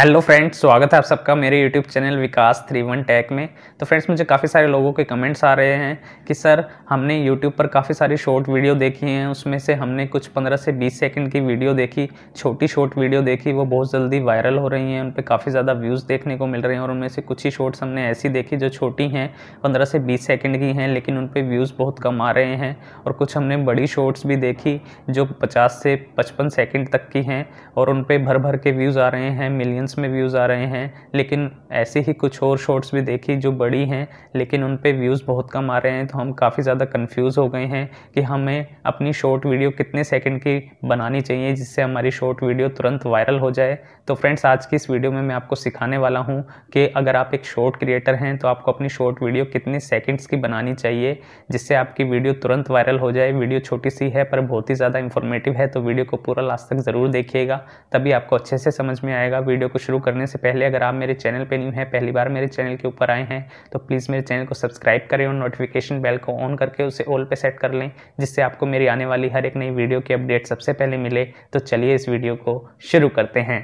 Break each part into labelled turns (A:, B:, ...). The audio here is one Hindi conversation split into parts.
A: हेलो फ्रेंड्स स्वागत है आप सबका मेरे YouTube channel Vikas three one tech में तो फ्रेंड्स मुझे काफ़ी सारे लोगों के कमेंट्स आ रहे हैं कि सर हमने यूट्यूब पर काफ़ी सारी शॉर्ट वीडियो देखी हैं उसमें से हमने कुछ 15 से 20 सेकंड की वीडियो देखी छोटी शॉर्ट वीडियो देखी वो बहुत जल्दी वायरल हो रही हैं उन पर काफ़ी ज़्यादा व्यूज़ देखने को मिल रहे हैं और उनमें से कुछ ही शॉर्ट्स हमने ऐसी देखी जो छोटी हैं पंद्रह से बीस सेकेंड की हैं लेकिन उन पर व्यूज़ बहुत कम आ रहे हैं और कुछ हमने बड़ी शॉर्ट्स भी देखी जो पचास से पचपन सेकेंड तक की हैं और उन पर भर भर के व्यूज़ आ रहे हैं मिलियन मिलियंस में व्यूज़ आ रहे हैं लेकिन ऐसे ही कुछ और शॉर्ट्स भी देखी जो बड़ी हैं लेकिन उन पर व्यूज़ बहुत कम आ रहे हैं तो हम काफ़ी ज़्यादा कन्फ्यूज़ हो गए हैं कि हमें अपनी शॉर्ट वीडियो कितने सेकेंड की बनानी चाहिए जिससे हमारी शॉर्ट वीडियो तुरंत वायरल हो जाए तो फ्रेंड्स आज की इस वीडियो में मैं आपको सिखाने वाला हूँ कि अगर आप एक शॉर्ट क्रिएटर हैं तो आपको अपनी शॉर्ट वीडियो कितने सेकेंड्स की बनानी चाहिए जिससे आपकी वीडियो तुरंत वायरल हो जाए वीडियो छोटी सी है पर बहुत ही ज़्यादा इन्फॉर्मेटिव है तो वीडियो को पूरा लास्ट तक ज़रूर देखिएगा तभी आपको अच्छे से समझ में आएगा वीडियो को शुरू करने से पहले अगर आप मेरे चैनल पर न्यू हैं पहली बार मेरे चैनल के ऊपर आए हैं तो प्लीज़ मेरे चैनल को सब्सक्राइब करें और नोटिफिकेशन बेल को ऑन करके उसे ऑल पे सेट कर लें जिससे आपको मेरी आने वाली हर एक नई वीडियो की अपडेट सबसे पहले मिले तो चलिए इस वीडियो को शुरू करते हैं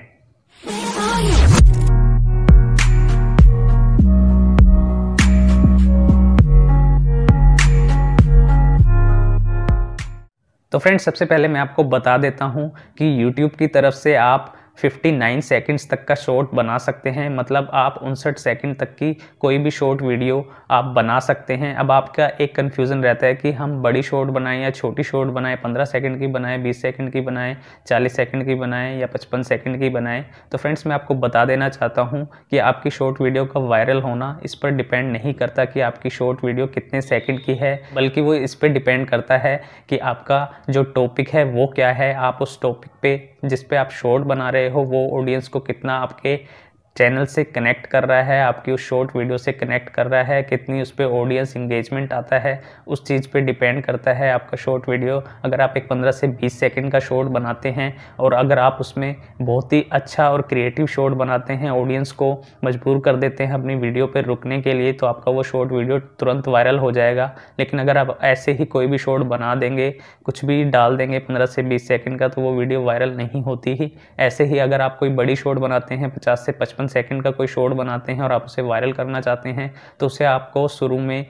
A: तो फ्रेंड्स सबसे पहले मैं आपको बता देता हूं कि YouTube की तरफ से आप 59 सेकंड्स तक का शॉर्ट बना सकते हैं मतलब आप उनसठ सेकंड तक की कोई भी शॉर्ट वीडियो आप बना सकते हैं अब आपका एक कन्फ्यूज़न रहता है कि हम बड़ी शॉर्ट बनाएं या छोटी शॉर्ट बनाएं 15 सेकंड की बनाएं 20 सेकंड की बनाएं 40 सेकंड की बनाएं या 55 सेकंड की बनाएं तो फ्रेंड्स मैं आपको बता देना चाहता हूँ कि आपकी शॉर्ट वीडियो का वायरल होना इस पर डिपेंड नहीं करता कि आपकी शॉर्ट वीडियो कितने सेकेंड की है बल्कि वो इस पर डिपेंड करता है कि आपका जो टॉपिक है वो क्या है आप उस टॉपिक पे जिस पर आप शॉर्ट बना रहे हो वो ऑडियंस को कितना आपके चैनल से कनेक्ट कर रहा है आपकी उस शॉर्ट वीडियो से कनेक्ट कर रहा है कितनी उस पर ऑडियंस इंगेजमेंट आता है उस चीज़ पे डिपेंड करता है आपका शॉर्ट वीडियो अगर आप एक पंद्रह से बीस सेकेंड का शॉर्ट बनाते हैं और अगर आप उसमें बहुत ही अच्छा और क्रिएटिव शॉर्ट बनाते हैं ऑडियंस को मजबूर कर देते हैं अपनी वीडियो पर रुकने के लिए तो आपका वो शॉर्ट वीडियो तुरंत वायरल हो जाएगा लेकिन अगर आप ऐसे ही कोई भी शॉर्ट बना देंगे कुछ भी डाल देंगे पंद्रह से बीस सेकेंड का तो वो वीडियो वायरल नहीं होती ही ऐसे ही अगर आप कोई बड़ी शॉर्ट बनाते हैं पचास से पचपन सेकेंड का कोई शॉर्ट बनाते हैं और आप उसे वायरल करना चाहते हैं तो उसे आपको शुरू में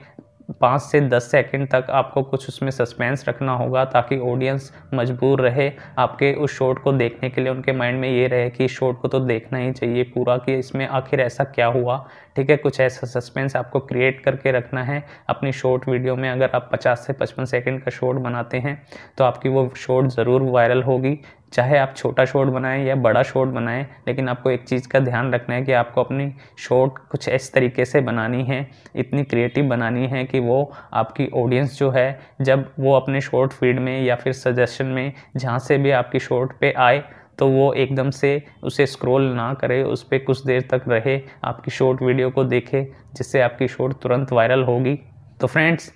A: पाँच से दस सेकंड तक आपको कुछ उसमें सस्पेंस रखना होगा ताकि ऑडियंस मजबूर रहे आपके उस शॉट को देखने के लिए उनके माइंड में ये रहे कि शॉट को तो देखना ही चाहिए पूरा कि इसमें आखिर ऐसा क्या हुआ ठीक है कुछ ऐसा सस्पेंस आपको क्रिएट करके रखना है अपनी शॉर्ट वीडियो में अगर आप 50 से 55 सेकंड का शॉर्ट बनाते हैं तो आपकी वो शॉर्ट ज़रूर वायरल होगी चाहे आप छोटा शॉर्ट बनाएं या बड़ा शॉर्ट बनाएं लेकिन आपको एक चीज़ का ध्यान रखना है कि आपको अपनी शॉर्ट कुछ इस तरीके से बनानी है इतनी क्रिएटिव बनानी है कि वो आपकी ऑडियंस जो है जब वो अपने शॉर्ट फीड में या फिर सजेशन में जहाँ से भी आपकी शॉर्ट पे आए तो वो एकदम से उसे स्क्रॉल ना करे उस पर कुछ देर तक रहे आपकी शॉर्ट वीडियो को देखे जिससे आपकी शॉर्ट तुरंत वायरल होगी तो फ्रेंड्स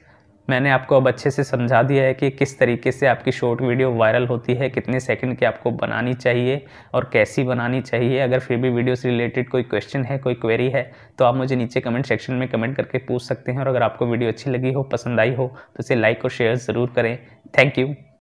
A: मैंने आपको अब अच्छे से समझा दिया है कि किस तरीके से आपकी शॉर्ट वीडियो वायरल होती है कितने सेकंड की आपको बनानी चाहिए और कैसी बनानी चाहिए अगर फिर भी वीडियो से रिलेटेड कोई क्वेश्चन है कोई क्वेरी है तो आप मुझे नीचे कमेंट सेक्शन में कमेंट करके पूछ सकते हैं और अगर आपको वीडियो अच्छी लगी हो पसंद आई हो तो इसे लाइक और शेयर ज़रूर करें थैंक यू